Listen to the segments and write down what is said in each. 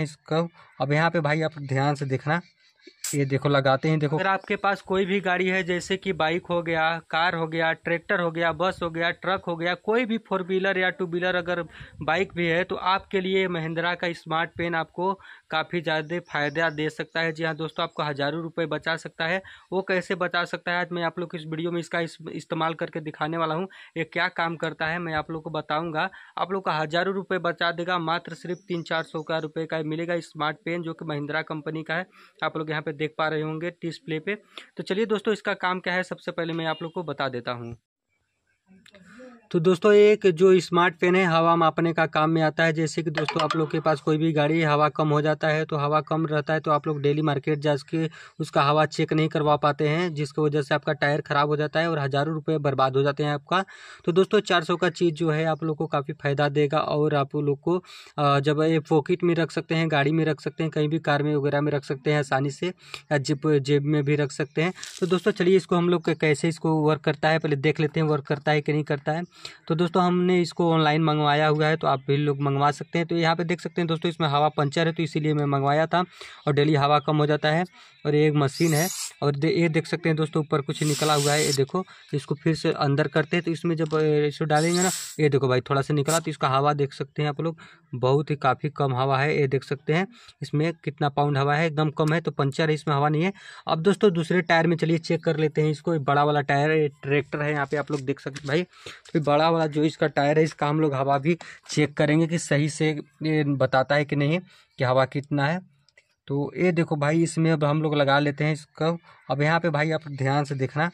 इसको अब यहाँ पे भाई आप ध्यान से देखना ये देखो लगाते हैं देखो अगर आपके पास कोई भी गाड़ी है जैसे कि बाइक हो गया कार हो गया ट्रैक्टर हो गया बस हो गया ट्रक हो गया कोई भी फोर व्हीलर या टू व्हीलर अगर बाइक भी है तो आपके लिए महिंद्रा का स्मार्ट पेन आपको काफ़ी ज़्यादा फायदा दे सकता है जी हाँ दोस्तों आपको हज़ारों रुपये बचा सकता है वो कैसे बचा सकता है मैं आप लोग इस वीडियो में इसका इस्तेमाल करके दिखाने वाला हूँ ये क्या काम करता है मैं आप लोग को बताऊँगा आप लोग का हज़ारों रुपये बचा देगा मात्र सिर्फ तीन चार सौ का रुपये का मिलेगा स्मार्ट पेन जो कि महिंद्रा कंपनी का है आप लोग यहाँ पे देख पा रहे होंगे डिस्प्ले पे तो चलिए दोस्तों इसका काम क्या है सबसे पहले मैं आप लोग को बता देता हूँ तो दोस्तों एक जो स्मार्ट पेन है हवा मापने का काम में आता है जैसे कि दोस्तों आप लोग के पास कोई भी गाड़ी हवा कम हो जाता है तो हवा कम रहता है तो आप लोग डेली मार्केट जा के उसका हवा चेक नहीं करवा पाते हैं जिसकी वजह से आपका टायर ख़राब हो जाता है और हज़ारों रुपये बर्बाद हो जाते हैं आपका तो दोस्तों चार का चीज़ जो है आप लोग को काफ़ी फ़ायदा देगा और आप लोग को जब ये पॉकेट में रख सकते हैं गाड़ी में रख सकते हैं कहीं भी कार में वगैरह में रख सकते हैं आसानी से या जिप जेब में भी रख सकते हैं तो दोस्तों चलिए इसको हम लोग कैसे इसको वर्क करता है पहले देख लेते हैं वर्क करता है कि नहीं करता है तो दोस्तों हमने इसको ऑनलाइन मंगवाया हुआ है तो आप भी लोग मंगवा सकते हैं तो यहाँ पे देख सकते हैं दोस्तों इसमें हवा पंचर है तो इसीलिए मैं मंगवाया था और डेली हवा कम हो जाता है और ये एक मशीन है और दे, ये देख सकते हैं दोस्तों ऊपर कुछ निकला हुआ है ये देखो इसको फिर से अंदर करते हैं तो इसमें जब इसको डालेंगे ना ये देखो भाई थोड़ा सा निकला तो इसका हवा देख सकते हैं आप लोग बहुत ही काफ़ी कम हवा है ये देख सकते हैं इसमें कितना पाउंड हवा है एकदम कम है तो पंचर है इसमें हवा नहीं है अब दोस्तों दूसरे टायर में चलिए चेक कर लेते हैं इसको बड़ा वाला टायर ट्रैक्टर है यहाँ पर आप लोग देख सकते भाई तो बड़ा वाला जो इसका टायर है इसका हम लोग हवा भी चेक करेंगे कि सही से बताता है कि नहीं कि हवा कितना है तो ये देखो भाई इसमें अब हम लोग लगा लेते हैं इसको अब यहाँ पे भाई आप ध्यान से देखना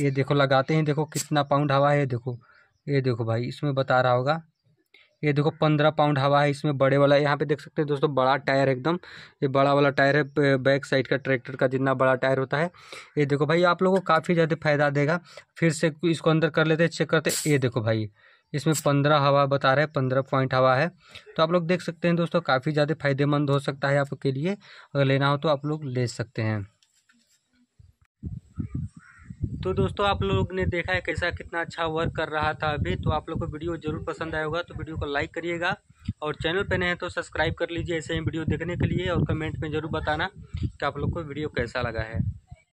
ये देखो लगाते हैं देखो कितना पाउंड हवा है देखो ये देखो भाई इसमें बता रहा होगा ये देखो पंद्रह पाउंड हवा है इसमें बड़े वाला यहाँ पे देख सकते हैं दोस्तों बड़ा टायर एकदम ये बड़ा वाला टायर है बैक साइड का ट्रैक्टर का जितना बड़ा टायर होता है ये देखो भाई आप लोगों को काफ़ी ज़्यादा फायदा देगा फिर से इसको अंदर कर लेते हैं चेक करते ये देखो भाई इसमें पंद्रह हवा बता रहे हैं पंद्रह पॉइंट हवा है तो आप लोग देख सकते हैं दोस्तों काफ़ी ज़्यादा फायदेमंद हो सकता है आपके लिए अगर लेना हो तो आप लोग ले सकते हैं तो दोस्तों आप लोग ने देखा है कैसा कितना अच्छा वर्क कर रहा था अभी तो आप लोग को वीडियो जरूर पसंद आया होगा तो वीडियो को लाइक करिएगा और चैनल पर नए हैं तो सब्सक्राइब कर लीजिए ऐसे ही वीडियो देखने के लिए और कमेंट में ज़रूर बताना कि आप लोग को वीडियो कैसा लगा है